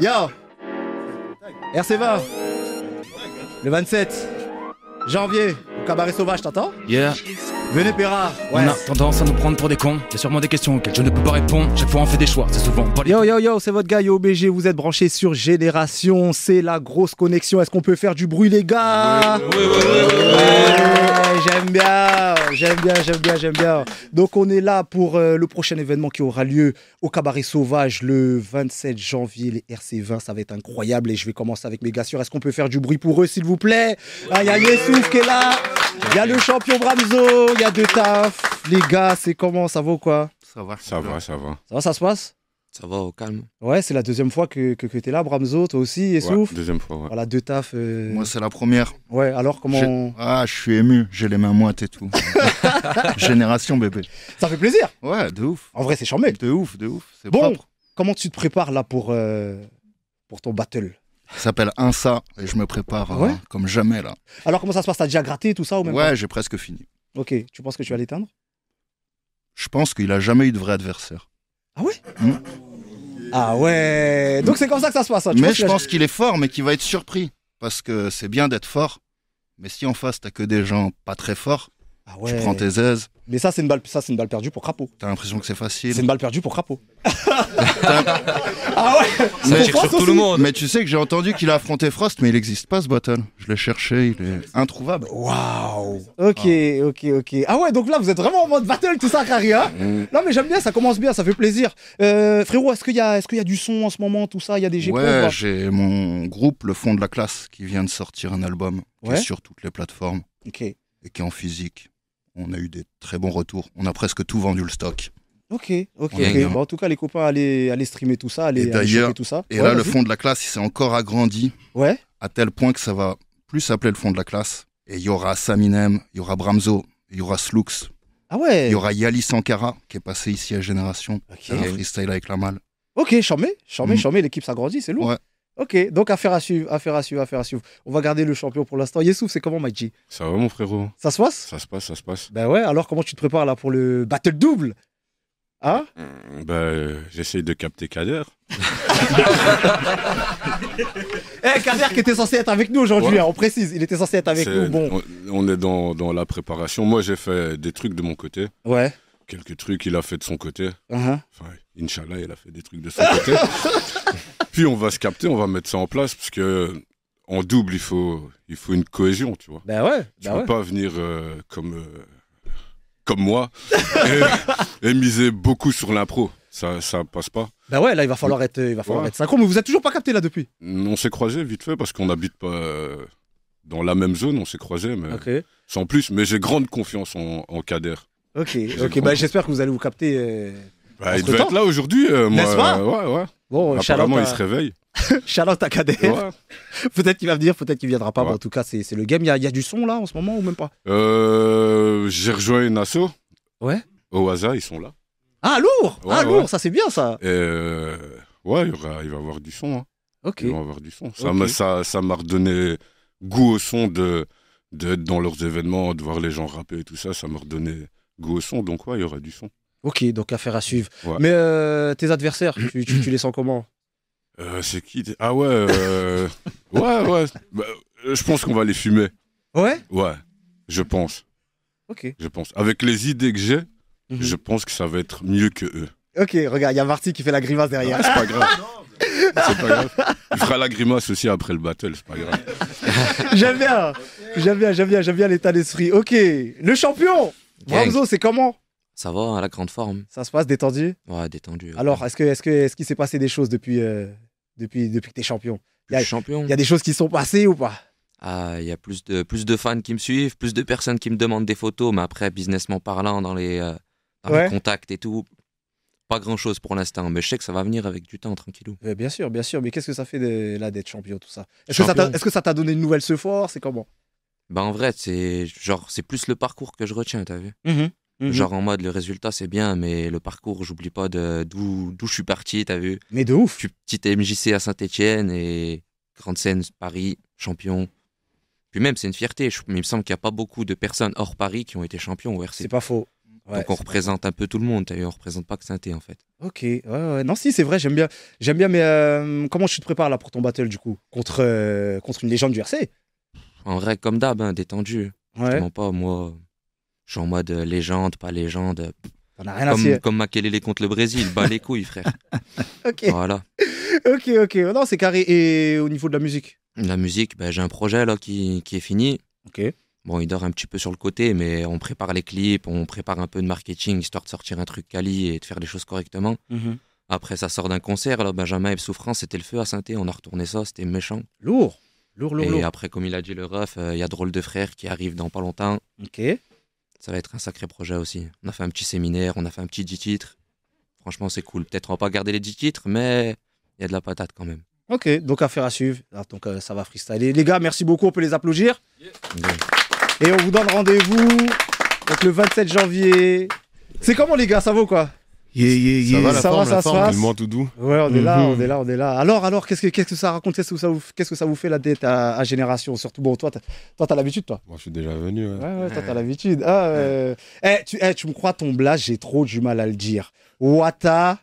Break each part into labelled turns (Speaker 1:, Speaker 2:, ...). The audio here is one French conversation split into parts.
Speaker 1: Yo RC20 Le 27 Janvier, au cabaret sauvage, t'entends Yeah Venez Pera
Speaker 2: On a tendance à nous prendre pour des cons. Il y a sûrement des questions auxquelles je ne peux pas répondre. Chaque fois on fait des choix, c'est souvent pas Yo yo yo, c'est
Speaker 1: votre gars Yo BG, vous êtes branché sur Génération, c'est la grosse connexion. Est-ce qu'on peut faire du bruit les gars oui, oui, oui, J'aime bien, j'aime bien, j'aime bien, j'aime bien. Donc on est là pour euh, le prochain événement qui aura lieu au Cabaret Sauvage le 27 janvier, les RC20, ça va être incroyable et je vais commencer avec mes gars Est-ce qu'on peut faire du bruit pour eux s'il vous plaît Il y a qui est là il y a le champion Bramzo, il y a deux taf. Les gars, c'est comment Ça va ou quoi
Speaker 3: Ça va. Ça va, ça va.
Speaker 1: Ça va, ça se passe
Speaker 3: ça va au calme. Ouais,
Speaker 1: c'est la deuxième fois que, que, tu es là, Bramzo, toi aussi, et ouf Deuxième fois, ouais. Voilà, deux tafs. Euh, Moi, c'est la première. Ouais, alors comment.
Speaker 4: Ah, je suis ému, j'ai les mains moites et tout. Génération bébé. Ça fait plaisir. Ouais, de ouf. En vrai, c'est charmé. De ouf, de ouf. C'est bon, Comment tu te prépares
Speaker 1: là pour, euh, pour ton battle
Speaker 4: ça s'appelle Un et je me prépare euh, comme jamais là.
Speaker 1: Alors comment ça se passe T'as déjà gratté tout ça ou même Ouais,
Speaker 4: j'ai presque fini.
Speaker 1: Ok, tu penses que tu vas l'éteindre
Speaker 4: Je pense qu'il a jamais eu de vrai adversaire. Ah ouais mm. Ah ouais Donc c'est comme ça que ça se passe. Hein. mais je pense qu'il est fort, mais qu'il va être surpris. Parce que c'est bien d'être fort, mais si en face t'as que des gens pas très forts, ah Tu prends tes aises. Mais ça, c'est une balle, ça, c'est une balle perdue pour Crapaud. T'as l'impression que c'est facile. C'est une balle perdue pour Crapaud.
Speaker 3: ah ouais. Mais, sur tout le monde. mais tu
Speaker 4: sais que j'ai entendu qu'il a affronté Frost, mais il n'existe pas ce battle. Je l'ai cherché, il est introuvable. Waouh. Ok, ok,
Speaker 1: ok. Ah ouais, donc là, vous êtes vraiment en mode battle, tout ça, Karia. Hein. Mm. Non, mais j'aime bien, ça commence bien, ça fait plaisir. Euh, frérot, est-ce qu'il y a, est-ce qu'il y a du son en ce moment, tout ça Il y a des GP Ouais,
Speaker 4: j'ai mon groupe, le fond de la classe, qui vient de sortir un album qui est sur toutes les plateformes. Ok. Et qui est en physique on a eu des très bons retours. On a presque tout vendu le stock. Ok, ok. Bah,
Speaker 1: en tout cas, les copains allaient, streamer tout ça, allaient, et tout ça. Et là, le fond de
Speaker 4: la classe, il s'est encore agrandi. Ouais. À tel point que ça va plus s'appeler le fond de la classe. Et il y aura Saminem, il y aura Bramzo, il y aura Slux. Ah ouais Il y aura Yali Sankara, qui est passé ici à Génération, okay. un freestyle avec la malle.
Speaker 1: Ok, charmé, charmé, mmh. charmé, l'équipe s'agrandit, c'est lourd. Ok, donc affaire à suivre, affaire à suivre, affaire à suivre. On va garder le champion pour l'instant. Yesouf, c'est comment, Maji Ça
Speaker 5: va, mon frérot
Speaker 1: Ça se passe Ça
Speaker 5: se passe, ça se passe.
Speaker 1: Ben ouais, alors comment tu te prépares là pour le battle double
Speaker 5: Hein hmm, Ben, euh, j'essaye de capter Kader.
Speaker 1: Eh, Kader qui était censé être avec nous aujourd'hui, hein, on précise, il était censé être avec nous. Bon,
Speaker 5: on, est dans, la préparation. Moi, j'ai fait des trucs de mon côté. ouais. Quelques trucs, il a fait de son côté. Uh-huh. Enfin, Inch'Allah, il a fait des trucs de son côté. Puis on va se capter, on va mettre ça en place parce que en double, il faut, il faut une cohésion, tu vois. Ben ouais. Tu ben pas venir euh, comme, euh, comme moi et, miser beaucoup sur l'impro. Ça, ça passe pas.
Speaker 1: Ben ouais, là, il va falloir mm. être, euh, il va falloir synchro. Mais vous êtes toujours pas capté là
Speaker 5: depuis On s'est croisé vite fait parce qu'on n'habite pas dans la même zone. On s'est croisé, mais sans plus. Mais j'ai grande confiance en, Kader.
Speaker 1: Ok, ok. Ben, j'espère que vous allez vous capter
Speaker 5: bah, il être là aujourd'hui. Euh, N'est-ce pas Ouais, ouais. Bon, Apparemment, il euh, se réveille.
Speaker 1: Charlotte Akadev. peut-être qu'il va venir, peut-être qu'il viendra pas. en tout cas, c'est le game. Il y a, y, a du son là en ce moment ou même pas
Speaker 5: euh, J'ai rejoint une Ouais. Au hasard, ils sont là.
Speaker 1: Ah, lourd Ah, lourd Ça, c'est bien ça.
Speaker 5: ouais, il, va y avoir du son. Hein. Ok. Il va avoir du son. Ça ça m'a ça, redonné goût au son d'être de, de dans leurs événements, de voir les gens rapper et tout ça. Ça m'a redonné goût au son. Donc, ouais, il y aura du son. Ok, donc affaire à suivre. Mais
Speaker 1: euh, tes adversaires, tu, les sens comment
Speaker 5: euh, C'est qui Ah ouais, euh, ouais, ouais. Bah, je pense qu'on va les fumer. Ouais Ouais, je pense. Ok. Je pense. Avec les idées que j'ai, mhm. je pense que ça va être mieux que eux.
Speaker 1: Ok, regarde, il y a Marty qui fait la grimace derrière. c'est pas
Speaker 5: grave. Il fera la grimace aussi après le battle, c'est pas grave.
Speaker 1: j'aime bien, j'aime bien, j'aime bien, l'état d'esprit. Ok, le champion Ramzo, c'est comment
Speaker 3: ça va, hein, à la grande forme. Ça se
Speaker 1: passe détendu
Speaker 3: Ouais, détendu. Alors,
Speaker 1: est-ce que est-ce que ce qu'il s'est passé des choses depuis euh, depuis depuis que t'es champion champion. Il y a des choses qui sont passées ou pas
Speaker 3: Ah, il y a plus de plus de fans qui me suivent, plus de personnes qui me demandent des photos, mais après businessment parlant dans les euh, contacts et tout, pas grand chose pour l'instant, mais je sais que ça va venir avec du temps, tranquillou.
Speaker 1: bien sûr, bien sûr. Mais qu'est-ce que ça fait d'être champion, tout ça Est-ce que ça t'a donné une nouvelle ce fort C'est comment
Speaker 3: bah, en vrai, c'est plus le parcours que je retiens, t'as vu mmh Mhm. Genre en mode, le résultat c'est bien, mais le parcours, j'oublie pas d'où je suis parti, t'as vu Mais de ouf Je petit MJC à Saint-Etienne et grande scène Paris, champion. Puis même, c'est une fierté. mais il me semble qu'il n'y a pas beaucoup de personnes hors Paris qui ont été champions au RC. C'est pas faux. Donc on représente un peu tout le monde, on on représente pas que saint en fait.
Speaker 1: Ok, ouais, non si c'est vrai, j'aime bien, j'aime bien, mais euh, comment je te prépares là pour ton battle du coup contre euh, une légende du RC
Speaker 3: En vrai comme d'hab, hein, détendu. Ouais. pas moi je suis en mode euh, légende, pas légende. On a rien comme, à comme contre le Brésil, bas les couilles, frère. ok. Voilà.
Speaker 1: Ok, ok. Oh, non, c'est carré. Et au niveau de la musique
Speaker 3: La musique, ben, j'ai un projet là qui, qui est fini. Ok. Bon, il dort un petit peu sur le côté, mais on prépare les clips, on prépare un peu de marketing, histoire de sortir un truc quali et de faire les choses correctement. Mhm. Après, ça sort d'un concert. Là, Benjamin et Souffrance, c'était le feu à saint On a retourné ça, c'était méchant. Lourd, lourd, lourd. Et après, comme il a dit le ref, euh, il y a Drôle de Frère qui arrive dans pas longtemps. Ok. Ça va être un sacré projet aussi. On a fait un petit séminaire, on a fait un petit 10 titres. Franchement, c'est cool. Peut-être on va pas garder les 10 titres, mais il y a de la patate quand même.
Speaker 1: Ok, donc affaire à suivre. Ah, donc euh, ça va freestyler. Les gars, merci beaucoup, on peut les applaudir. Et on vous donne rendez-vous le 27 janvier. C'est comment les gars, ça vaut quoi
Speaker 6: Yeah, yeah, Ça va, la ça tout doux. Ouais, on est là, mhm. on est là,
Speaker 1: on est là. Alors, alors, qu'est-ce que, que ça raconte Qu'est-ce que ça vous, fait la dette à, Génération Surtout, bon, toi, toi, t'as l'habitude, toi. Moi, je suis déjà venu. Ouais, ouais, toi, t'as l'habitude. Ah, euh, eh, tu, eh, tu me crois ton blague, J'ai trop du mal à le dire. Wata.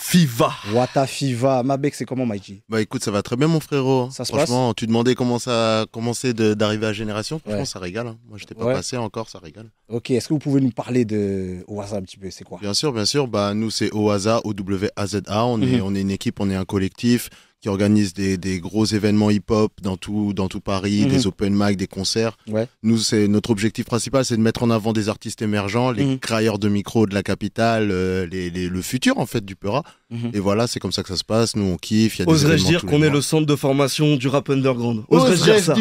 Speaker 1: Fiva. Wata Fiva. Mabek, c'est comment, Maïji
Speaker 7: Bah écoute, ça va très bien, mon frérot. Franchement, tu demandais comment ça commençait d'arriver à Génération. Franchement, ça régale. Hein. Moi, je t'ai pas passé encore, ça régale.
Speaker 1: Ok, est-ce que vous pouvez nous parler de Oasa un petit peu C'est quoi Bien
Speaker 7: sûr, bien sûr. Bah, nous, c'est Oaza, O-W-A-Z-A. On, mhm. est, on est une équipe, on est un collectif qui organise des, des gros événements hip-hop dans tout, dans tout Paris, mhm. des open mic, des concerts. Ouais. Nous, c'est notre objectif principal, c'est de mettre en avant des artistes émergents, les mhm. créateurs de micros de la capitale, euh, les, le futur en fait du Peura. Mhm. Et voilà, c'est comme ça que ça se passe. Nous, on
Speaker 8: kiffe. Oserais-je dire qu'on est le centre de formation du rap underground Oserais-je dire ça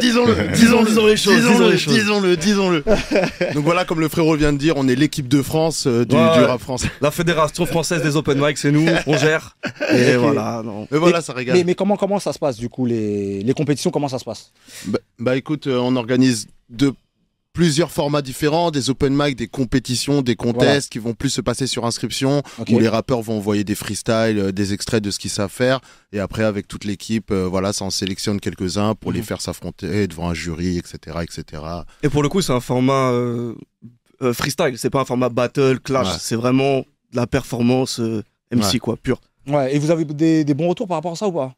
Speaker 8: Disons-le, disons, les choses. Disons-le, disons-le,
Speaker 7: disons-le. Donc voilà, comme le frérot vient de dire, on est
Speaker 1: l'équipe de France euh,
Speaker 7: du, du,
Speaker 8: rap français. La fédération française des open mic, c'est nous, on gère. Et voilà. Mais voilà, ça régale.
Speaker 1: Mais, comment, comment ça se passe, du coup, les, les compétitions, comment ça se passe
Speaker 7: bah, bah, écoute, euh, on organise de plusieurs formats différents, des open mic, des compétitions, des contests qui vont plus se passer sur inscription, où les rappeurs vont envoyer des freestyles, euh, des extraits de ce qu'ils savent faire, et après avec toute l'équipe, euh, voilà, ça en sélectionne quelques-uns pour les mhm. faire s'affronter devant un jury, etc., etc.
Speaker 8: Et pour le coup, c'est un format freestyle, c'est pas un format battle, clash, c'est vraiment de la performance MC quoi, pure. Ouais, et vous avez des, bons retours par rapport à ça ou pas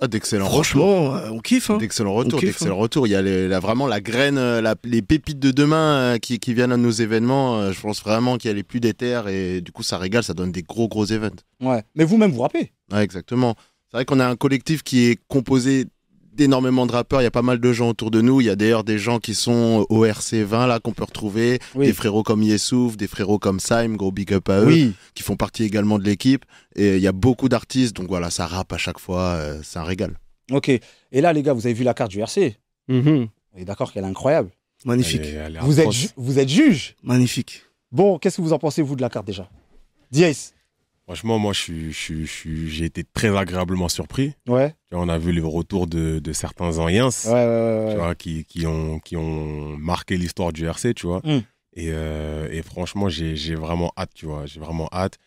Speaker 8: ah, d'excellents Franchement, euh, on kiffe. Hein. D'excellents retours, hein. d'excellents
Speaker 7: retours. Il y a vraiment la graine, euh, les pépites de demain euh, qui, viennent à nos événements. je pense vraiment qu'il y a les plus terres et du coup, ça régale, ça donne des gros, gros événements.
Speaker 1: Ouais, mais vous-même, vous rappez.
Speaker 7: Ouais, exactement. C'est vrai qu'on a un collectif qui est composé d'énormément de rappeurs, il y a pas mal de gens autour de nous, il y a d'ailleurs des gens qui sont au RC20 là qu'on peut retrouver, des frérots comme Yesouf, des frérots comme Saïm, gros big up à eux, qui font partie également de l'équipe et il y a beaucoup d'artistes donc voilà, ça rappe à chaque fois, euh, c'est un régal.
Speaker 1: OK. Et là les gars, vous avez vu la carte du RC mhm. On est d'accord qu'elle est incroyable. Magnifique. vous êtes vous êtes juge Magnifique. Bon, qu'est-ce que vous en pensez vous de la carte déjà
Speaker 6: Diez. Franchement, moi, j'ai je, été très agréablement surpris. on a vu les retours de, certains anciens qui, ont, marqué l'histoire du RC, tu vois. Hmm. Euh, et, franchement, j'ai vraiment hâte, tu vois. J'ai vraiment hâte.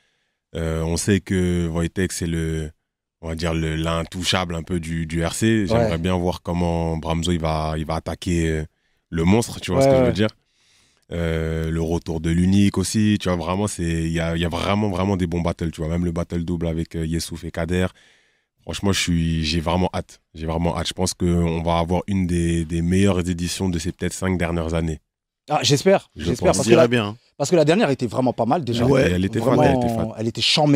Speaker 6: Euh, on sait que Wojtek, c'est le, on va dire, l'intouchable un peu du, RC. J'aimerais bien voir comment Bramzo, va, il va attaquer euh, le monstre, tu vois ce que je veux dire. Euh, le retour de l'unique aussi, tu vois, vraiment, il y a, y a, vraiment, vraiment des bons battles, tu vois, même le battle double avec euh, Yessouf et Kader. Franchement, j'ai vraiment hâte. J'ai vraiment hâte. Je pense qu'on va avoir une des, meilleures éditions de ces peut-être cinq dernières années.
Speaker 1: Ah, j'espère. j'espère. Parce, que la, hein. parce que la dernière était vraiment pas mal déjà. elle était vraiment, elle était fan.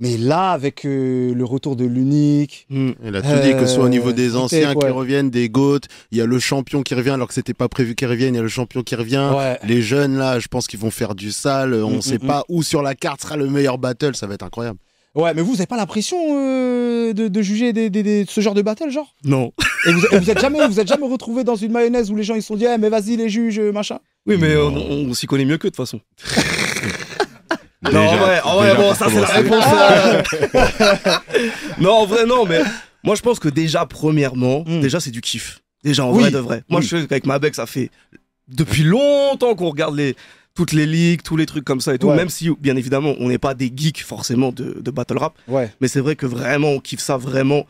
Speaker 1: Mais là, avec euh, le retour de l'unique. Hmm. Elle a tout dit, que ce soit au niveau euh, des anciens qui
Speaker 7: reviennent, des goths, il y a le champion qui revient alors que c'était pas prévu qu'il revienne, il y a le champion qui revient. Les jeunes, là, je pense qu'ils vont faire du sale. On ne hmm, sait hmm, pas où sur la carte sera le meilleur battle, ça va être incroyable.
Speaker 1: Ouais, mais vous, vous n'avez pas l'impression euh, de, juger ce genre de battle, genre Non. Et vous, êtes jamais, retrouvé dans une mayonnaise où les gens ils se sont dit, eh, mais vas-y les juges, machin.
Speaker 8: Oui, mais on, on s'y connaît mieux que de toute façon. Non, en vrai, ça c'est réponse. Euh. non, vrai, non, mais moi je pense que déjà, premièrement, hmm. déjà c'est du kiff. Déjà, en vrai de vrai. Moi, je suis avec ma bec, ça fait depuis longtemps qu'on regarde toutes les ligues, tous les trucs comme ça et tout. Même si, bien évidemment, on n'est pas des geeks forcément de, battle rap. Mais c'est vrai que vraiment, on kiffe ça vraiment.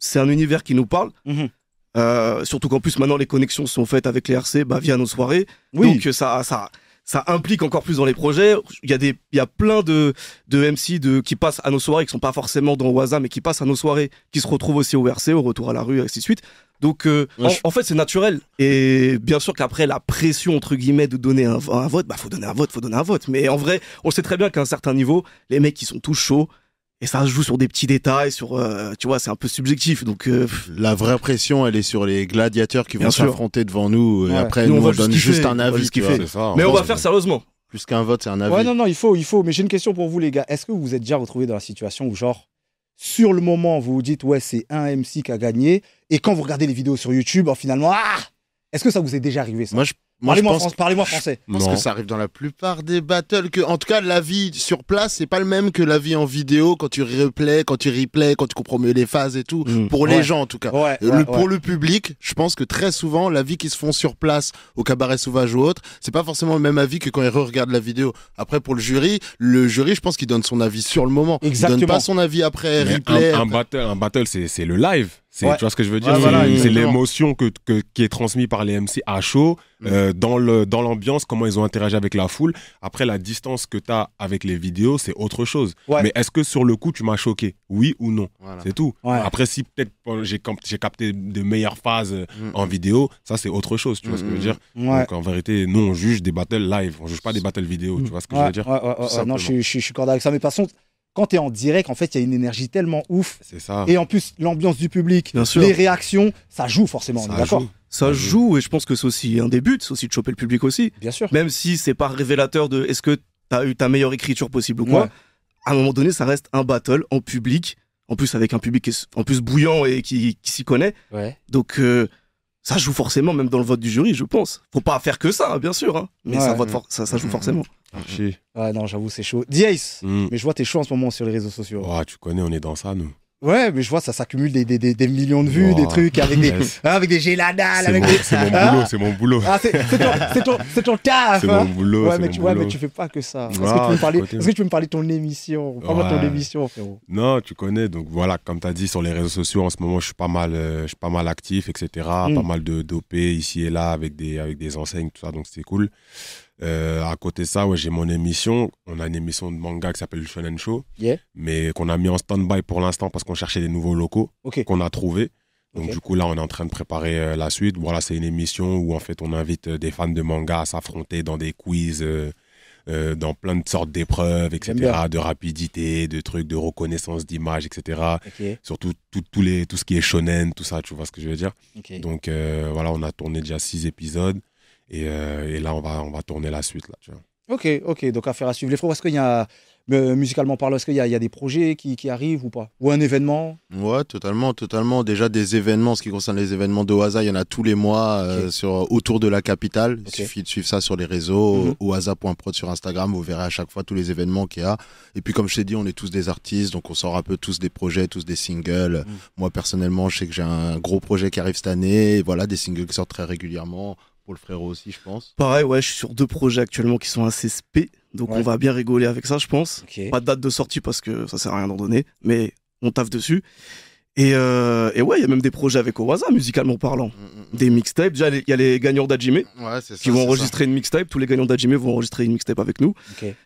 Speaker 8: C'est un univers qui nous parle. Mhm. Euh, surtout qu'en plus, maintenant, les connexions sont faites avec les RC bah, via nos soirées. Oui. Donc, ça, ça, ça implique encore plus dans les projets. Il y a des, il a plein de, de MC de, qui passent à nos soirées, qui ne sont pas forcément dans Waza, mais qui passent à nos soirées, qui se retrouvent aussi au RC, au retour à la rue, et ainsi de suite. Donc, euh, en, fait, c'est naturel. Et bien sûr qu'après, la pression, entre guillemets, de donner un, vote, bah, faut donner un vote, faut donner un vote. Mais en vrai, on sait très bien qu'à un certain niveau, les mecs, qui sont tous chauds et ça se joue sur des petits détails sur euh, tu vois c'est un peu subjectif donc euh, la vraie pression elle est sur les gladiateurs
Speaker 7: qui vont s'affronter devant nous et euh, après nous, on, va donne juste un avis fait mais on va faire sérieusement plus qu'un vote c'est un avis ouais non
Speaker 1: non il faut il faut mais j'ai une question pour vous les gars est-ce que vous vous êtes déjà retrouvé dans la situation où genre sur le moment vous vous dites ouais c'est un MC qui a gagné et quand vous regardez les vidéos sur YouTube finalement ah est-ce que ça vous est déjà arrivé ça Parlez-moi pense... France, parlez français. Je que ça arrive dans la
Speaker 7: plupart des battles. Que, en tout cas, la vie sur place, c'est pas le même que la vie en vidéo quand tu replay, quand tu replay, quand tu comprends mieux les phases et tout. Mm. Pour les gens, en tout cas. Euh, pour le public, je pense que très souvent, la vie qui se font sur place, au cabaret sauvage ou autre, c'est pas forcément le même avis que quand ils re-regardent la vidéo. Après, pour le jury, le jury, je pense qu'il donne son avis sur le moment. Exactement. Il donne pas son
Speaker 6: avis après replay. Un, un, battle, un battle c'est le live. Tu vois ce que je veux dire C'est l'émotion que, qui est transmise par les MC à chaud, mm. euh, dans le dans l'ambiance, comment ils ont interagi avec la foule. Après, la distance que tu as avec les vidéos, c'est autre chose. Mais est-ce que sur le coup, tu m'as choqué Oui ou non C'est tout. Après, si peut-être j'ai capté de meilleures phases euh, mm. en vidéo, ça, c'est autre chose. Tu vois ce que je veux mm, dire Donc, en vérité, nous, on juge des battles live. On juge pas des battles vidéo. Tu vois ce que je veux dire Non, je,
Speaker 1: je suis cordial avec ça. Mais par contre quand tu es en direct, en fait, il y a une énergie tellement ouf. C'est ça. Et en plus, l'ambiance du public, les réactions, ça joue forcément, on est
Speaker 8: ça joue et je pense que c'est aussi un des buts, c'est aussi de choper le public aussi. Bien sûr. Même si c'est pas révélateur de est-ce que t'as eu ta meilleure écriture possible ou quoi. À un moment donné, ça reste un battle en public, en plus avec un public en plus bouillant et qui, s'y connaît. Ouais. Donc euh, ça joue forcément, même dans le vote du jury, je pense. Faut pas faire que ça, hein, bien sûr, hein. mais ça, vote ça, joue mmh. forcément.
Speaker 1: Ah non, j'avoue, c'est chaud. Diez, mmh. mais je vois tes chaud en ce moment sur les réseaux sociaux. Ouais, oh, tu connais, on est dans ça, nous. Ouais, mais je vois, ça s'accumule des, des, des, millions de vues, des trucs avec des, hein, avec des géladales. C'est mon, c'est mon hein boulot, c'est mon boulot. Ah, c'est, ton, c'est, ton, c'est taf. C'est mon hein. boulot. Ouais, c'est mais mon boulot. ouais, mais tu fais pas que ça. Est-ce, que, tu peux me parler, est que tu me parler de ton émission Parle-moi ton émission, frérot.
Speaker 6: Non, tu connais. Donc voilà, comme tu as dit, sur les réseaux sociaux, en ce moment, je suis pas mal, euh, je suis pas mal actif, etc. Mm. Pas mal de dopés ici et là avec des, avec des enseignes, tout ça, donc c'est cool. Euh, à côté de ça, ouais, j'ai mon émission. On a une émission de manga qui s'appelle le Shonen Show, mais qu'on a mis en stand-by pour l'instant parce qu'on cherchait des nouveaux locaux qu'on a trouvés. Donc du coup là, on est en train de préparer euh, la suite. Voilà, c'est une émission où en fait on invite euh, des fans de manga à s'affronter dans des quiz. dans plein de sortes d'épreuves, etc., de rapidité, de trucs, de reconnaissance d'image, etc. Surtout tout, les, tout ce qui est shonen, tout ça, tu vois ce que je veux dire. Donc voilà, on a tourné déjà six épisodes. Euh, et, là, on va, on va tourner la suite. Là,
Speaker 5: Ok,
Speaker 1: ok. Donc, affaire à suivre. Les frères, est-ce qu'il y a, euh, musicalement parlant, est-ce qu'il y, y a, des projets qui, qui arrivent ou pas Ou un événement
Speaker 7: Ouais, totalement, totalement. Déjà, des événements, ce qui concerne les événements de il y en a tous les mois euh, sur, autour de la capitale. Il suffit de suivre ça sur les réseaux, mm sur Instagram. Vous verrez à chaque fois tous les événements qu'il y a. Et puis, comme je t'ai dit, on est tous des artistes, donc on sort un peu tous des projets, tous des singles. Mhm. Moi, personnellement, je sais que j'ai un gros projet qui arrive cette année. Et voilà, des singles qui sortent très régulièrement pour le frérot aussi, je pense.
Speaker 8: Pareil, ouais, je suis sur deux projets actuellement qui sont assez spé, donc on va bien rigoler avec ça, je pense. Pas de date de sortie parce que ça sert à rien d'en donner, mais on taffe dessus. Et, euh, ouais, il y a même des projets avec Owaza, musicalement parlant. Mm, mm, mm. Des mixtapes. Déjà, il y a les gagnants d'Ajime
Speaker 6: qui vont enregistrer
Speaker 8: une mixtape. Tous les gagnants d'Ajime vont enregistrer une mixtape avec
Speaker 6: nous.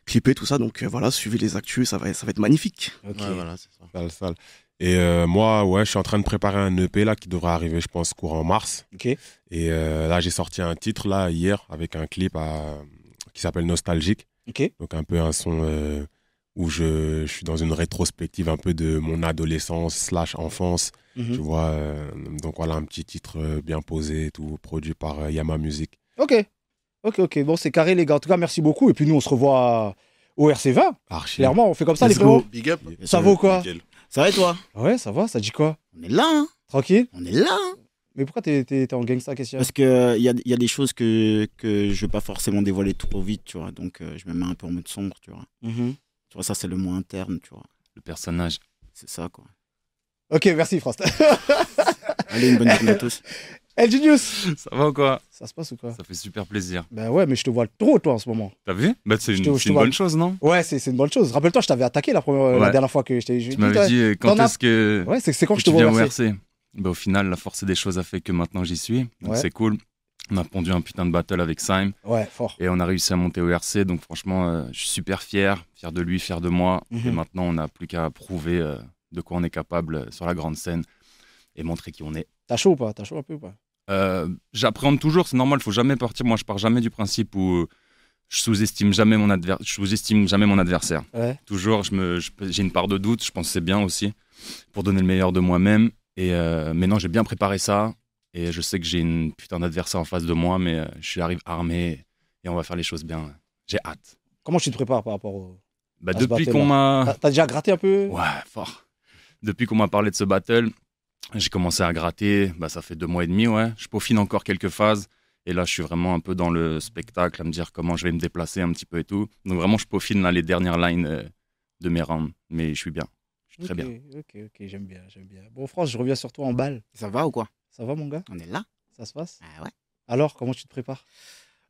Speaker 6: Clipper, tout ça. Donc euh, voilà, suivez les actus, ça va, ça va être magnifique. voilà, c'est ça. Et euh, moi, ouais, je suis en train de préparer un EP là qui devrait arriver, je pense, courant mars. Ok. Et euh, là, j'ai sorti un titre là hier avec un clip qui s'appelle Nostalgique. Ok. Donc un peu un son euh, où je, je, suis dans une rétrospective un peu de mon adolescence slash enfance. Mhm. Tu vois. donc voilà, un petit titre bien posé, tout produit par Yama Music.
Speaker 1: Ok. Ok, ok. Bon, c'est carré les gars. En tout cas, merci beaucoup. Et puis nous, on se revoit au RC20. Clairement, on fait comme ça les frérots.
Speaker 6: Ça vaut quoi. Ça va
Speaker 1: et toi Ouais, ça va, ça dit quoi On est
Speaker 9: là, hein Tranquille
Speaker 1: On est là, hein. mais pourquoi t'es, en gangsta, question Parce
Speaker 9: qu'il euh, y, a, des choses que, que je veux pas forcément dévoiler trop vite, tu vois. Donc euh, je me mets un peu en mode sombre, tu vois. Mm-hmm. Tu vois, ça c'est le mot interne, tu vois. Le personnage. C'est ça, quoi.
Speaker 1: Ok, merci, Frost.
Speaker 9: Allez, une bonne journée à tous.
Speaker 1: Hey Genius Ça
Speaker 2: va ou quoi Ça se passe ou quoi Ça fait super plaisir. Ben
Speaker 1: ouais, mais je te vois trop, toi, en ce moment.
Speaker 2: T'as vu ben, C'est une, bonne
Speaker 1: chose, non Ouais, c'est une bonne chose. Rappelle-toi, je t'avais attaqué la, première, la dernière fois que je t'ai Tu m'avais dit euh, quand est-ce que. Ouais, c'est quand je te vois au RC.
Speaker 2: Ben, bah, au final, la force des choses a fait que maintenant j'y suis. Donc c'est cool. On a pondu un putain de battle avec Syme. Ouais, fort. Et on a réussi à monter au RC. Donc franchement, euh, je suis super fier. Fier de lui, fier de moi. Mhm. Et maintenant, on n'a plus qu'à prouver euh, de quoi on est capable sur la grande scène et montrer qui on est.
Speaker 1: T'as chaud ou pas
Speaker 2: euh, J'appréhende toujours, c'est normal, il faut jamais partir. Moi, je pars jamais du principe où euh, je sous-estime jamais mon adversaire. Je sous-estime jamais mon adversaire. Toujours, j'ai une part de doute. Je pense que c'est bien aussi pour donner le meilleur de moi-même. Et euh, mais j'ai bien préparé ça. Et je sais que j'ai une putain d'adversaire en face de moi, mais euh, je suis arrivé armé et on va faire les choses bien. J'ai hâte.
Speaker 1: Comment tu te prépares par rapport au
Speaker 2: bah, depuis qu'on m'a.
Speaker 1: T'as déjà gratté un peu Ouais, fort.
Speaker 2: Depuis qu'on m'a parlé de ce battle, j'ai commencé à gratter, bah, ça fait deux mois et demi, ouais. Je peaufine encore quelques phases. Et là, je suis vraiment un peu dans le spectacle, à me dire comment je vais me déplacer un petit peu et tout. Donc vraiment, je peaufine les dernières lines euh, de mes rounds. Mais je suis bien. Je suis très bien.
Speaker 1: Ok, ok, j'aime bien, j'aime bien. Bon, France, je reviens sur toi en balle. Ça va ou quoi Ça va, mon gars On est là. Ça se passe Ah ouais. Alors, comment tu te prépares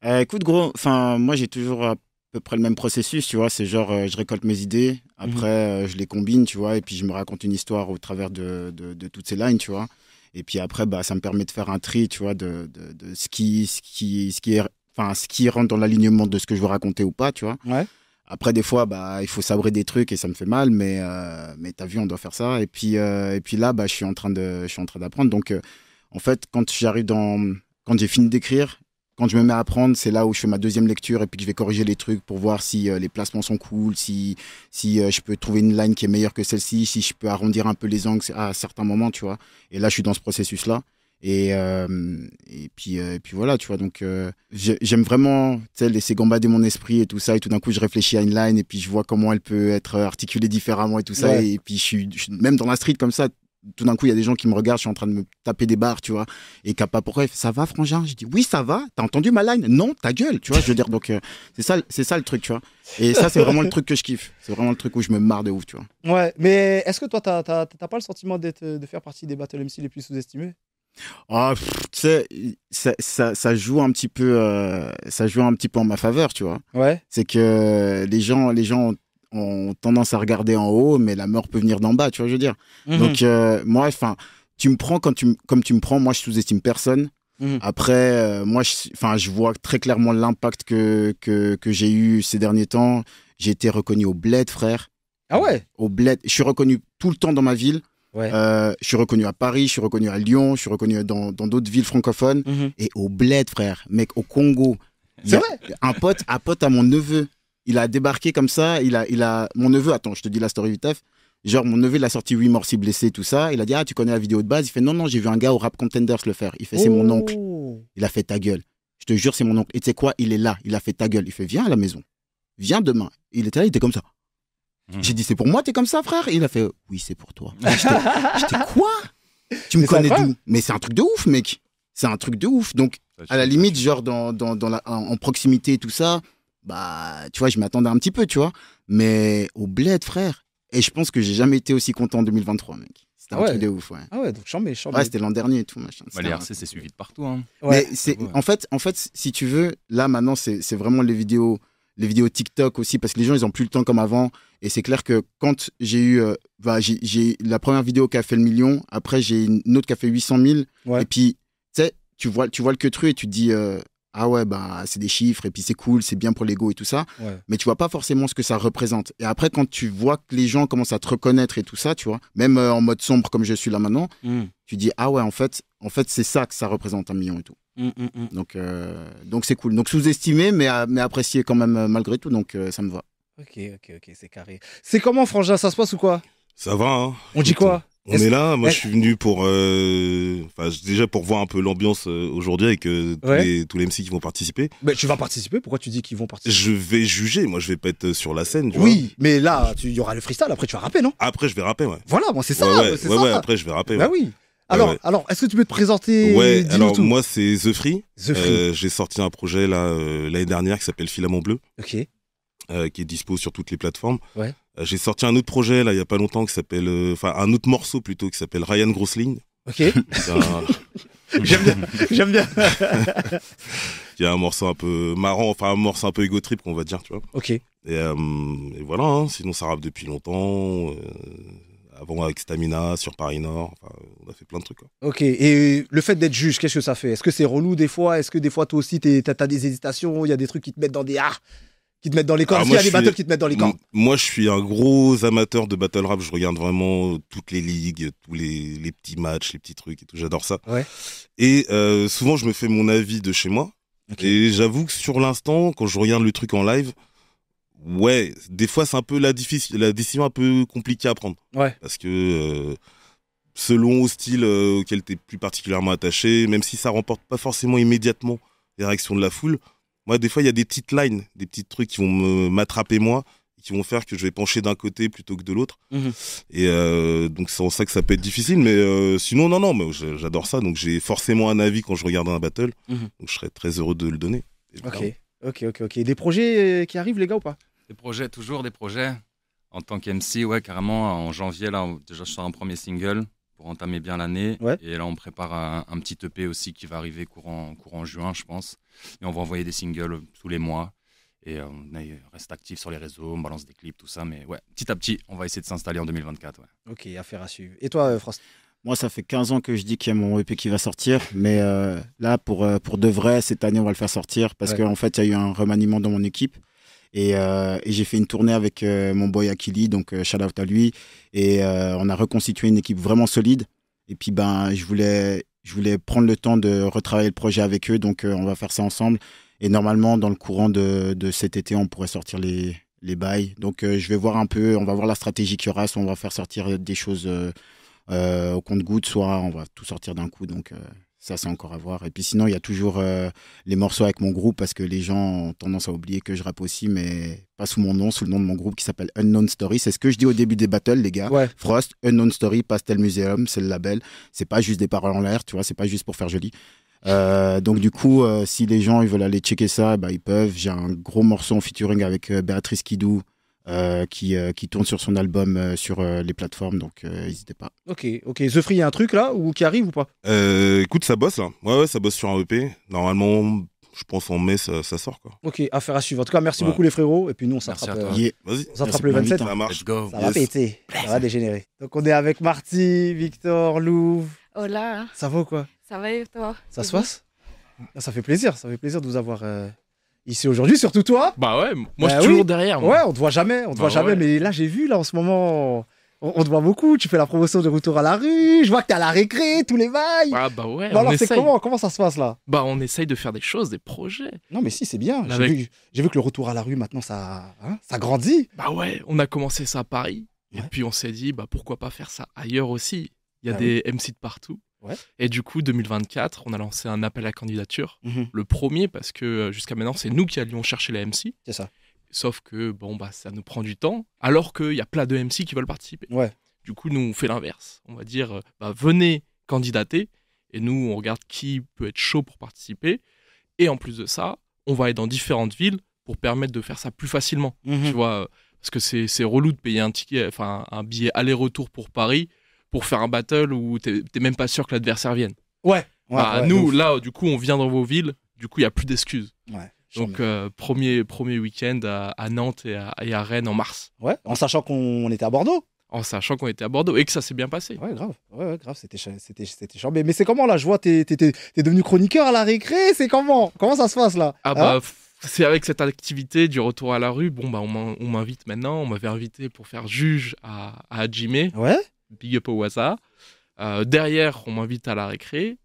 Speaker 9: euh, Écoute, gros, enfin, moi, j'ai toujours euh, peu près le même processus, tu vois. C'est genre, euh, je récolte mes idées, mhm. après, euh, je les combine, tu vois, et puis je me raconte une histoire au travers de, de, toutes ces lignes, tu vois. Et puis après, bah, ça me permet de faire un tri, tu vois, de, de ce, qui, ce, qui, ce, qui est, enfin, ce qui rentre dans l'alignement de ce que je veux raconter ou pas, tu vois. Ouais. Après, des fois, bah, il faut sabrer des trucs et ça me fait mal, mais, euh, mais t'as vu, on doit faire ça. Et puis, euh, et puis là, bah, je suis en train d'apprendre. Donc, en fait, quand j'arrive dans. Quand j'ai fini d'écrire quand je me mets à apprendre, c'est là où je fais ma deuxième lecture et puis je vais corriger les trucs pour voir si euh, les placements sont cool, si, si euh, je peux trouver une line qui est meilleure que celle-ci, si je peux arrondir un peu les angles à certains moments, tu vois. Et là, je suis dans ce processus-là. Et, euh, et, puis, et puis voilà, tu vois. Donc, j'aime vraiment laisser gambader mon esprit et tout ça. Et tout d'un coup, je réfléchis à une line et puis je vois comment elle peut être articulée différemment et tout ça. Et, puis, je suis, même dans la street comme ça tout d'un coup, il y a des gens qui me regardent, je suis en train de me taper des barres, tu vois, et Kappa, pourquoi ça va, frangin Je dis, oui, ça va, t'as entendu ma line Non, ta gueule, tu vois, je veux dire, donc, euh, c'est ça, c'est ça le truc, tu vois. Et ça, c'est vraiment le truc que je kiffe. C'est vraiment le truc où je me marre de ouf, tu vois.
Speaker 1: Ouais, mais est-ce que toi, t'as, pas le sentiment de faire partie des battle MC les plus sous-estimés
Speaker 9: ah, tu ça, ça, joue un petit peu, euh, ça joue un petit peu en ma faveur, tu vois. Ouais. C'est que les gens, les gens ont tendance à regarder en haut, mais la mort peut venir d'en bas, tu vois, je veux dire. Mhm. Donc, euh, moi, enfin, tu me prends quand tu comme tu me prends, moi, je sous-estime personne. Mhm. Après, euh, moi, enfin, je, vois très clairement l'impact que, que, j'ai eu ces derniers temps. J'ai été reconnu au bled, frère. Ah ouais Au bled. Je suis reconnu tout le temps dans ma ville. Euh, je suis reconnu à Paris, je suis reconnu à Lyon, je suis reconnu dans d'autres villes francophones. Mhm. Et au bled, frère. Mec, au Congo. C'est vrai Un pote, un pote à mon neveu. Il a débarqué comme ça. Il a, il a, mon neveu, attends, je te dis la story vite. Genre, mon neveu, il a sorti 8 6 blessés, tout ça. Il a dit, ah, tu connais la vidéo de base. Il fait, non, non, j'ai vu un gars au Rap Contenders le faire. Il fait, c'est mon oh. oncle. Il a fait ta gueule. Je te jure, c'est mon oncle. Et tu sais quoi, il est là. Il a fait ta gueule. Il fait, viens à la maison. Viens demain. Il était là, il était comme ça. Hmm. J'ai dit, c'est pour moi, t'es comme ça, frère il a fait, oui, c'est pour toi. J'étais, quoi Tu me connais d'où Mais c'est un truc de ouf, mec. C'est un truc de ouf. Donc, à la limite, genre, dans, en, en proximité, tout ça, bah, tu vois, je m'attendais un petit peu, tu vois. Mais au bled, frère. Et je pense que j'ai jamais été aussi content en 2023, mec. C'était un ah truc de ouf, ouais. Ah ouais,
Speaker 2: donc chambé, chambé. Ouais, c'était l'an
Speaker 9: dernier et tout, machin. Bah, les RC,
Speaker 2: c'est suivi de partout, hein.
Speaker 9: Ouais. Mais c'est, en fait, en fait, si tu veux, là, maintenant, c'est, vraiment les vidéos, les vidéos TikTok aussi, parce que les gens, ils ont plus le temps comme avant. Et c'est clair que quand j'ai eu, euh, bah, j'ai, la première vidéo qui a fait le million, après, j'ai une autre qui a fait 800 000. Et puis, tu sais, tu vois, tu vois le que tru et tu dis, euh, ah ouais, bah, c'est des chiffres, et puis c'est cool, c'est bien pour l'ego et tout ça. Mais tu vois pas forcément ce que ça représente. Et après, quand tu vois que les gens commencent à te reconnaître et tout ça, tu vois, même euh, en mode sombre comme je suis là maintenant, mm. tu dis, ah ouais, en fait, en fait c'est ça que ça représente, un million et tout. Mm, mm, donc, euh, donc c'est cool. Donc, sous-estimé, mais, mais apprécié quand même euh, malgré tout, donc ça me va.
Speaker 8: Ok, ok, ok, c'est carré.
Speaker 9: C'est comment, Frangin Ça se passe ou quoi Ça va, hein. On dit
Speaker 1: quoi on est, là, moi je
Speaker 10: suis venu pour euh, déjà pour voir un peu l'ambiance euh, aujourd'hui avec euh, tous, les, MC qui vont participer.
Speaker 1: Mais tu vas participer, pourquoi tu dis qu'ils vont participer
Speaker 10: Je vais juger, moi je vais pas être sur la scène, Oui, mais là il y aura le freestyle, après tu vas rapper, non Après je vais rapper, ouais. Voilà, bon, c'est ça, ouais, après je vais rapper. Bah oui. Alors, alors
Speaker 1: est-ce que tu peux te présenter moi c'est The Free.
Speaker 10: J'ai sorti un projet là l'année dernière qui s'appelle Filament Bleu. Ok. qui est dispo sur toutes les plateformes. Ouais. Euh, j'ai sorti un autre projet là il y a pas longtemps qui s'appelle, euh, enfin un autre morceau plutôt qui s'appelle Ryan Grosling.
Speaker 3: Ok.
Speaker 10: J'aime bien. J'aime bien. Il y a un morceau un peu marrant, enfin un morceau un peu ego qu'on va dire, tu vois. Ok. Et, euh, voilà, hein. sinon ça rappe depuis longtemps. avant avec Stamina, sur Paris Nord, enfin, on a fait plein de trucs.
Speaker 1: Ok, et le fait d'être juge, qu'est-ce que ça fait Est-ce que c'est relou des fois Est-ce que des fois toi aussi t'as as des hésitations Il y a des trucs qui te mettent dans des ah qui te mettent dans les cordes. Ah, y a des battles qui te mettent dans les cordes
Speaker 10: Moi, je suis un gros amateur de battle rap. Je regarde vraiment toutes les ligues, tous les, petits matchs, les petits trucs et tout. J'adore ça. Et euh, souvent, je me fais mon avis de chez moi. Et j'avoue que sur l'instant, quand je regarde le truc en live, ouais, des fois, c'est un peu la, la décision un peu compliquée à prendre. Ouais. Parce que. Euh, selon au style euh, auquel tu es plus particulièrement attaché, même si ça remporte pas forcément immédiatement les réactions de la foule, moi, des fois, il y a des petites lines, des petits trucs qui vont m'attraper moi, qui vont faire que je vais pencher d'un côté plutôt que de l'autre. Mhm. Et euh, donc, c'est en ça que ça peut être difficile. Mais euh, sinon, non, non, mais j'adore ça. Donc, j'ai forcément un avis quand je regarde un battle. Mhm. Donc, je serais très heureux de le donner.
Speaker 1: Ok, ok, ok, ok. Des projets euh, qui arrivent, les gars, ou pas
Speaker 2: Des projets, toujours des projets. En tant qu'MC, ouais, carrément. En janvier, là, déjà, je sors un premier single pour entamer bien l'année. Et là, on prépare un, petit EP aussi qui va arriver courant, courant juin, je pense on va envoyer des singles euh, tous les mois. Et euh, on reste actif sur les réseaux, on balance des clips, tout ça. Mais ouais, petit à petit, on va essayer de s'installer en 2024.
Speaker 1: Ok, affaire à suivre.
Speaker 9: Et toi, euh, François moi, ça fait 15 ans que je dis qu'il y a mon EP qui va sortir, mais là, pour, pour de vrai, cette année, on va le faire sortir parce qu'en fait, il y a eu un remaniement dans mon équipe. Et, j'ai fait une tournée avec mon boy Akili, donc shout out à lui. Et on a reconstitué une équipe vraiment solide. Et puis, ben, je voulais je voulais prendre le temps de retravailler le projet avec eux, donc euh, on va faire ça ensemble. Et normalement, dans le courant de, cet été, on pourrait sortir les, les bails. Donc euh, je vais voir un peu, on va voir la stratégie qu'il y aura, soit on va faire sortir des choses euh, au compte-goutte, soit on va tout sortir d'un coup. Donc ça, c'est encore à voir. Et puis sinon, il y a toujours euh, les morceaux avec mon groupe parce que les gens ont tendance à oublier que je rappe aussi, mais pas sous mon nom, sous le nom de mon groupe qui s'appelle Unknown Story. C'est ce que je dis au début des battles, les gars. Frost, Unknown Story, Pastel Museum, c'est le label. C'est pas juste des paroles en l'air, tu vois, c'est pas juste pour faire joli. Euh, donc du coup, euh, si les gens ils veulent aller checker ça, bah, ils peuvent. J'ai un gros morceau en featuring avec Béatrice Kidou, euh, qui, euh, qui, tourne sur son album euh, sur les plateformes, donc n'hésitez pas.
Speaker 1: Ok, ok. The Free, il y a un truc là ou qui arrive ou pas
Speaker 10: Écoute, ça bosse là. Ouais, ouais, ça bosse sur un EP. Normalement, je pense en mai, ça, sort quoi.
Speaker 1: Ok, affaire à suivre. En tout cas, merci beaucoup les frérots. Et puis nous, on s'attrape le 27. Hein. Ça va péter. Ça va dégénérer. Donc on est avec Marty, Victor, Louvre. Hola. Ça va ou quoi
Speaker 11: Ça va et toi Ça se passe
Speaker 1: ah, ça fait plaisir, ça fait plaisir de vous avoir Ici aujourd'hui, surtout toi. Bah ouais, moi je bah suis toujours derrière. Moi. Ouais, on te voit jamais, on te bah voit jamais. Mais là, j'ai vu, là, en ce moment, on, te voit beaucoup. Tu fais la promotion de Retour à la rue. Je vois que tu as la récré, tous les bails. Ah bah ouais. alors, comment
Speaker 12: Comment ça se passe là Bah on essaye de faire des choses, des projets. Non, mais si, c'est bien. J'ai vu, que le Retour à la rue, maintenant, ça,
Speaker 5: hein, ça grandit. Bah ouais,
Speaker 12: on a commencé ça à Paris. Et puis on s'est dit, bah pourquoi pas faire ça ailleurs aussi Il y a bah des MC de partout. Et du coup, 2024, on a lancé un appel à candidature. Mhm. Le premier, parce que euh, jusqu'à maintenant, c'est nous qui allions chercher les MC. C'est ça. Sauf que, bon, bah, ça nous prend du temps, alors qu'il y a plein de MC qui veulent participer. Ouais. Du coup, nous, on fait l'inverse. On va dire, euh, bah, venez candidater, et nous, on regarde qui peut être chaud pour participer. Et en plus de ça, on va aller dans différentes villes pour permettre de faire ça plus facilement. Mhm. Tu vois, euh, parce que c'est relou de payer un ticket, enfin, un billet aller-retour pour Paris pour faire un battle où t'es même pas sûr que l'adversaire vienne. Ouais. Bah, nous, là, du coup, on vient dans vos villes, du coup, il n'y a plus d'excuses. Ouais. Donc, euh, premier, premier week-end à, Nantes et à, Rennes en mars.
Speaker 1: Ouais, en sachant qu'on était à Bordeaux.
Speaker 12: En sachant qu'on était à Bordeaux et que ça s'est bien passé. Ouais, grave. Ouais, grave, c'était
Speaker 1: chambé. Mais c'est comment là Je vois, t'es es, devenu chroniqueur à la récré. C'est comment Comment ça se passe là Ah hein? bah,
Speaker 12: c'est avec cette activité du retour à la rue. Bon, bah, on m'invite maintenant. On m'avait invité pour faire juge à, à Jimé. Ouais big up au euh, derrière, on m'invite à la récré.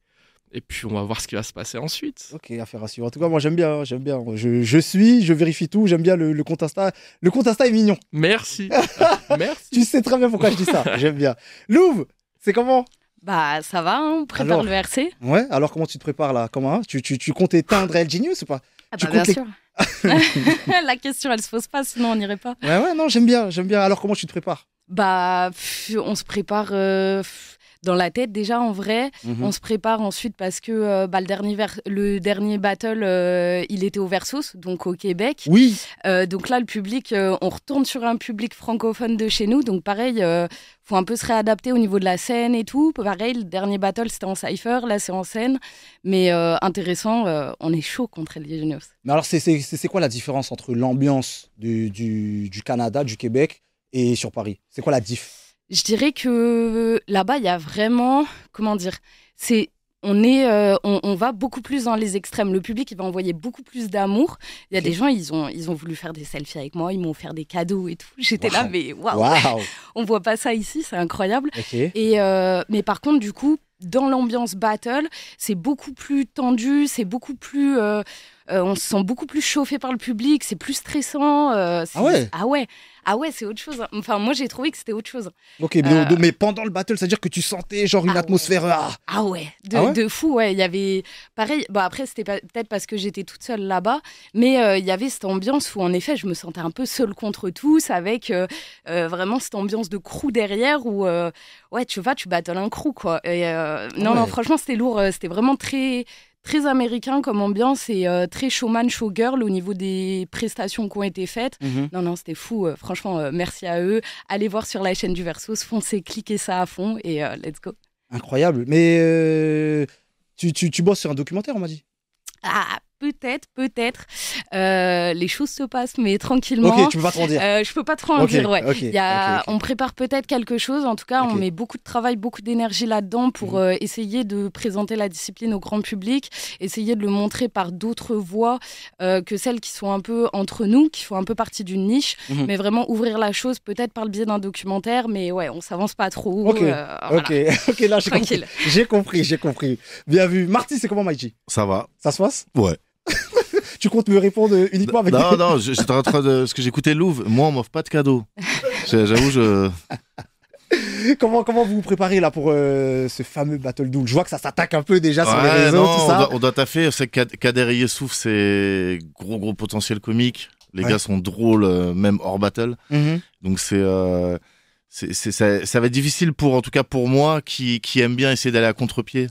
Speaker 12: Et puis on va voir ce qui va se passer ensuite.
Speaker 1: Ok, affaire à suivre. En tout cas, moi j'aime bien, hein, j'aime bien. Je, suis, je vérifie tout, j'aime bien le, le, compte Insta. Le compte Insta est mignon. Merci. Merci. Tu sais très bien pourquoi je dis ça. J'aime bien. Louvre
Speaker 11: c'est comment Bah ça va, hein. on prépare le RC.
Speaker 1: Ouais, alors comment tu te prépares là Comment hein tu, tu, tu, comptes éteindre El Genius ou pas
Speaker 11: ah bah, Bien sûr. la question elle se pose pas, sinon on n'irait pas.
Speaker 1: Ouais, ouais, non, j'aime bien, j'aime bien. Alors comment tu te prépares
Speaker 11: bah, on se prépare euh, dans la tête déjà en vrai. Mhm. On se prépare ensuite parce que euh, bah, le, dernier battle, euh, il était au Versus, donc au Québec. Oui. donc là, le public, on retourne sur un public francophone de chez nous. Donc pareil, faut un peu se réadapter au niveau de la scène et tout. Pareil, le dernier battle, c'était en cypher, là, c'est en scène. Mais intéressant, on est chaud contre les
Speaker 1: Mais alors, c'est, quoi la différence entre l'ambiance du Canada, du Québec et sur Paris C'est quoi la diff
Speaker 11: Je dirais que là-bas, il y a vraiment, comment dire, c'est on, est, euh, on, va beaucoup plus dans les extrêmes. Le public, il va envoyer beaucoup plus d'amour. Il y a des gens, ils ont, ils ont voulu faire des selfies avec moi, ils m'ont offert des cadeaux et tout. J'étais là, mais waouh, on voit pas ça ici, c'est incroyable. Et euh, mais par contre, du coup, dans l'ambiance battle, c'est beaucoup plus tendu, c'est beaucoup plus. Euh, euh, on se sent beaucoup plus chauffé par le public, c'est plus stressant. Euh, ah, ah ouais Ah ouais, c'est autre chose. Hein. Enfin, moi, j'ai trouvé que c'était autre chose.
Speaker 1: Ok, mais, euh, pendant le battle, c'est-à-dire que tu sentais genre une ah atmosphère. Ah.
Speaker 11: ah, ouais, de, fou, ouais. Il y avait. Pareil, bon, bah, après, c'était peut-être parce que j'étais toute seule là-bas, mais il y avait cette ambiance où, en effet, je me sentais un peu seule contre tous, avec vraiment cette ambiance de crew derrière où, ouais, tu vas, tu battles un crew, quoi. non, non, franchement, c'était lourd. C'était vraiment très, très américain comme ambiance et euh, très showman, showgirl au niveau des prestations qui ont été faites. Mhm. Non, non, c'était fou. Euh, franchement, euh, merci à eux. Allez voir sur la chaîne du Versus, foncez, cliquez ça à fond et let's go.
Speaker 1: Incroyable. Mais tu, tu, bosses sur un documentaire, on m'a dit.
Speaker 11: Ah, peut-être, peut-être, euh, les choses se passent, mais tranquillement. Ok, tu peux pas trop en dire. Euh, je peux pas trop en dire, ouais. y a, on prépare peut-être quelque chose. En tout cas, on met beaucoup de travail, beaucoup d'énergie là-dedans pour mhm. euh, essayer de présenter la discipline au grand public, essayer de le montrer par d'autres voies euh, que celles qui sont un peu entre nous, qui font un peu partie d'une niche, mhm. mais vraiment ouvrir la chose peut-être par le biais d'un documentaire. Mais ouais, on s'avance pas trop. Ok, voilà.
Speaker 1: ok, là j'ai compris. J'ai compris, j'ai compris. Bien vu. Marty, c'est comment, Maïji Ça va. Ça se passe Ouais. tu comptes me répondre euh, uniquement avec Non, non,
Speaker 13: j'étais en train de. Parce que j'écoutais Louvre. Moi, on m'offre pas de cadeau. J'avoue, je. comment,
Speaker 1: comment vous vous préparez là pour euh, ce fameux Battle Duel Je vois que ça s'attaque un peu déjà sur les réseaux, tout ça. On doit,
Speaker 13: on doit taffer. C'est Kader Yesouf, c'est gros, gros potentiel comique. Les gars sont drôles, euh, même hors battle. Mhm. Donc c'est. ça, va être difficile pour, en tout cas pour moi, qui, qui aime bien essayer d'aller à contre-pied.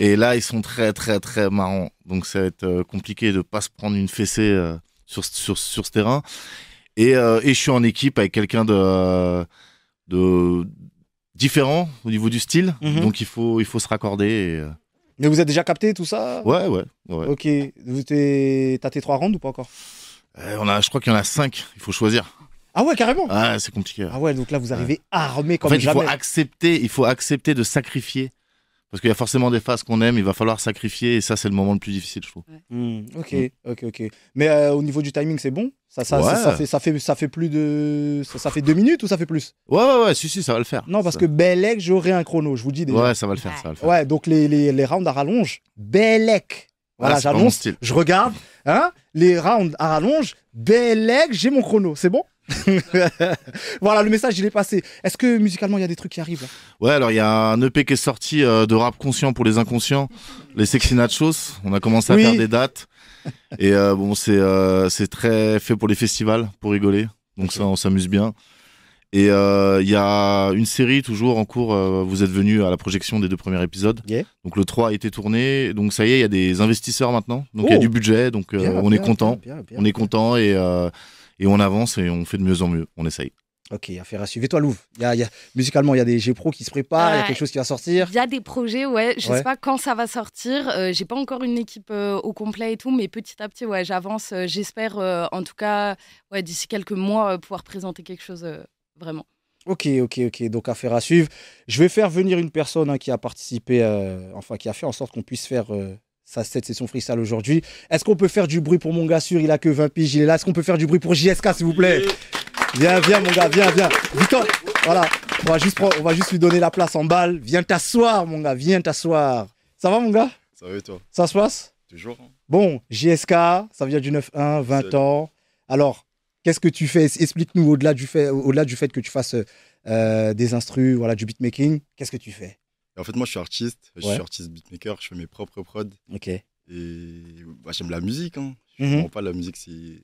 Speaker 13: Et là, ils sont très, très, très marrants. Donc, ça va être euh, compliqué de pas se prendre une fessée euh, sur, sur, sur ce terrain. Et, euh, et, je suis en équipe avec quelqu'un de, de différent au niveau du style. Mhm. Donc, il faut, il faut se raccorder.
Speaker 1: mais vous avez déjà capté tout ça
Speaker 13: Ouais, ouais. ouais.
Speaker 1: Ok. T'as tes trois rondes ou pas encore
Speaker 13: on a, Je crois qu'il y en a cinq. Il faut choisir. Ah ouais, carrément ah, c'est compliqué. Ah
Speaker 1: ouais, donc là, vous arrivez armé comme Il faut
Speaker 13: accepter, il faut accepter de sacrifier parce qu'il y a forcément des phases qu'on aime, il va falloir sacrifier, et ça, c'est le moment le plus difficile, je trouve. Hmm. ok, hmm. ok, ok.
Speaker 1: Mais euh, au niveau du timing, c'est bon ça, ça, fait, ça, fait, ça fait plus de. Ça,
Speaker 13: fait deux minutes ou ça fait plus Ouais, ouais, ouais, si, si, ça va le faire. Non, parce que
Speaker 1: Belek, j'aurai un chrono, je vous dis déjà. Ouais, ça va le faire, ça va le faire. Ouais, donc les, les, les rounds à rallonge, Belek. Ah, voilà, j'annonce, je regarde, hein, les rounds à rallonge, Belek, j'ai mon chrono, c'est bon voilà, le message, il est passé. Est-ce que musicalement, il y a des trucs qui arrivent
Speaker 13: Ouais, alors il y a un EP qui est sorti euh, de rap conscient pour les inconscients, les Sexy Nachos. On a commencé à faire des dates. Et euh, bon, euh, c'est très fait pour les festivals, pour rigoler. Donc ça, on s'amuse bien. Et il y a une série toujours en cours. vous êtes venu à la projection des deux premiers épisodes. Donc le 3 a été tourné. Donc ça y est, il y a des investisseurs maintenant. Donc il y a oh. du budget. Donc on, est on est content. on est content et et on avance et on fait de mieux en mieux. On essaye.
Speaker 1: Ok, affaire à suivre. Et toi, Louvre y y a, Musicalement, il y a des g qui se préparent, il y a quelque chose qui va sortir Il
Speaker 11: y a des projets, ouais. Je ne sais pas quand ça va sortir. Je euh, j'ai pas encore une équipe euh, au complet et tout, mais petit à petit, ouais, j'avance. Euh, j'espère, en tout cas, ouais, d'ici quelques mois, pouvoir présenter quelque chose vraiment.
Speaker 1: Ok, ok, ok. Donc, affaire à suivre. Je vais faire venir une personne hein, qui a participé, enfin, qui a fait en sorte qu'on puisse faire sa cette session freestyle aujourd'hui. Est-ce qu'on peut faire du bruit pour mon gars sûr Il a que 20 piges, il est là. Est-ce qu'on peut faire du bruit pour JSK, s'il vous plaît Viens, viens, mon gars, viens, viens. Victor, voilà. On va, juste on va juste lui donner la place en balle. Viens t'asseoir, mon gars, viens t'asseoir. Ça va, mon gars Ça va et toi Ça se passe Toujours. Bon, JSK, ça vient du 9-1, 20 ans. Alors, qu'est-ce que tu fais Explique-nous, au-delà du, fait, au -delà du fait que tu fasses euh, des instrus, voilà, du beatmaking,
Speaker 14: qu'est-ce que tu fais en fait, moi, je suis artiste. Je suis artiste beatmaker. Je fais mes propres prods. Ok. Et bah, j'aime la musique. Hein. Je ne mhm. comprends pas la musique, c'est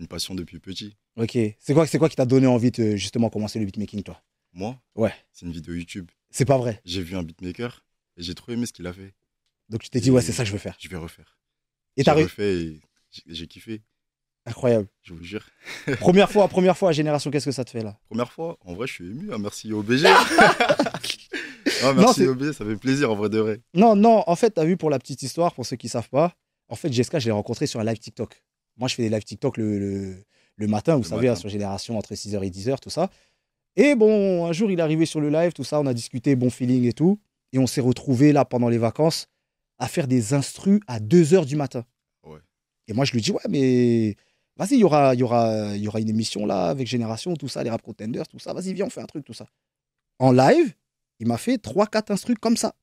Speaker 14: une passion depuis petit.
Speaker 1: Ok. C'est quoi, quoi qui t'a donné envie de justement commencer le beatmaking, toi
Speaker 14: Moi Ouais. C'est une vidéo YouTube. C'est pas vrai. J'ai vu un beatmaker et j'ai trop aimé ce qu'il a fait. Donc tu t'es dit, ouais, c'est ça que je veux faire. Je vais refaire. Et t'as refait j'ai kiffé. Incroyable. Je vous jure. première
Speaker 1: fois, première fois, à Génération, qu'est-ce que ça te fait là
Speaker 14: Première fois, en vrai, je suis ému. Hein. merci OBG. Ah, merci non, ça fait plaisir en vrai de vrai.
Speaker 1: Non, non, en fait, t'as vu pour la petite histoire, pour ceux qui savent pas, en fait, GSK, je l'ai rencontré sur un live TikTok. Moi, je fais des live TikTok le, le, matin, vous savez, à hein, sur Génération, entre 6h et 10h, tout ça. Et bon, un jour, il est arrivé sur le live, tout ça, on a discuté, bon feeling et tout. Et on s'est retrouvé là pendant les vacances à faire des instrus à 2h du matin. Ouais. Et moi, je lui dis, ouais, mais vas-y, il y aura, y, aura, y aura une émission là avec Génération, tout ça, les rap contenders, tout ça, vas-y, viens, on fait un truc, tout ça. En live, il m'a fait 3-4 instruits comme ça,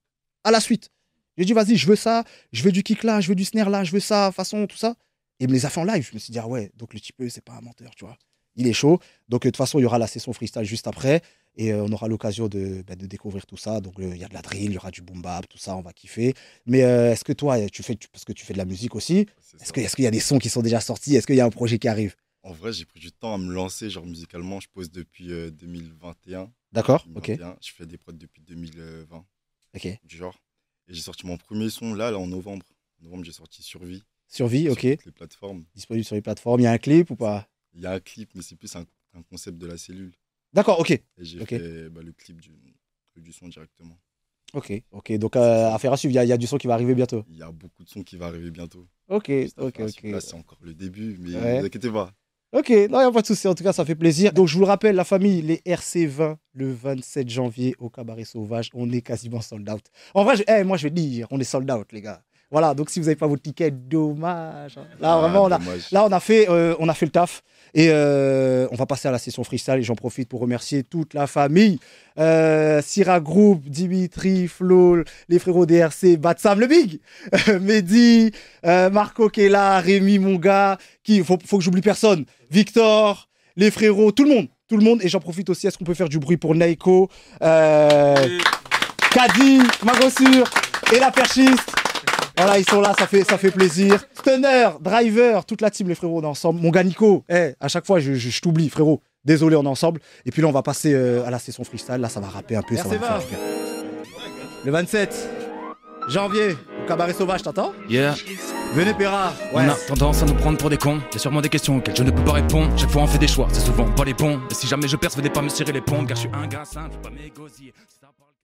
Speaker 1: à la suite. J'ai dit, vas-y, je veux ça, je veux du kick là, je veux du snare là, je veux ça, façon, tout ça. Et il me les a fait en live. Je me suis dit, ah ouais, donc le type, c'est pas un menteur, tu vois. Il est chaud. Donc, euh, de toute façon, il y aura la session freestyle juste après. Et euh, on aura l'occasion bah, de, découvrir tout ça. Donc, euh, il y a de la drill, il y aura du boom bap, tout ça, on va kiffer. Mais est-ce que toi, tu fais, parce que tu fais de la musique aussi, est-ce est qu'il y a des sons qui sont déjà sortis Est-ce qu'il y a un projet qui arrive
Speaker 14: en vrai, j'ai pris du temps à me lancer, genre musicalement, je pose depuis 2021. Euh, D'accord, ok. Je fais des prods depuis 2020. Ok. Du genre. Et j'ai sorti mon premier son là, là en novembre. En novembre, j'ai sorti Survie.
Speaker 1: Survie, ok. Sur les plateformes. Disponible sur les plateformes. Il y a un clip ou pas
Speaker 14: Il y a un clip, mais c'est plus un, concept de la cellule.
Speaker 1: D'accord, ok. Et j'ai fait
Speaker 14: bah, le clip du, du son directement.
Speaker 1: Ok, ok. Donc, à euh, affaire à suivre, il y, a du son qui va arriver bientôt.
Speaker 14: Il y a beaucoup de sons qui va arriver bientôt. Ok, ok, ok. Là, c'est encore le début, mais ne vous inquiétez pas.
Speaker 1: Ok, non n'y a pas de souci. En tout cas, ça fait plaisir. Donc, je vous le rappelle, la famille, les RC20, le 27 janvier au Cabaret Sauvage, on est quasiment sold out. En vrai, eh, moi, je vais dire, on est sold out, les gars. Voilà, donc si vous n'avez pas votre ticket, dommage. Hein. Là, ah, vraiment, on a, là, on a fait, euh, on a fait le taf. Et euh, on va passer à la session freestyle. Et j'en profite pour remercier toute la famille. Euh, Syrah Group, Dimitri, Flo, les frérots DRC, Batsam, le Big, Mehdi, euh, Marco qui Rémi, mon gars, qui, faut, faut que j'oublie personne, Victor, les frérots, tout le monde, tout le monde. Et j'en profite aussi, est-ce qu'on peut faire du bruit pour Naiko, Kadi, ma grossure, et la perchiste. Voilà, ils sont là, ça fait, ça fait plaisir. teneur Driver, toute la team, les frérots, on est ensemble. Mon ganico eh à chaque fois, je, t'oublie, frérot. Désolé, on est ensemble. Et puis là, on va passer euh, à la session freestyle. Là, ça va rapper un peu. Ça va faire... Le 27 janvier, au Cabaret Sauvage, t'entends
Speaker 2: Yeah. Venez Péra, On a tendance à nous prendre pour des cons. Y a sûrement des questions auxquelles je ne peux pas répondre. Chaque fois, on fait des choix, c'est souvent pas les bons. Et si jamais je perds, venez pas me tirer les ponts, car je suis un gars simple, pas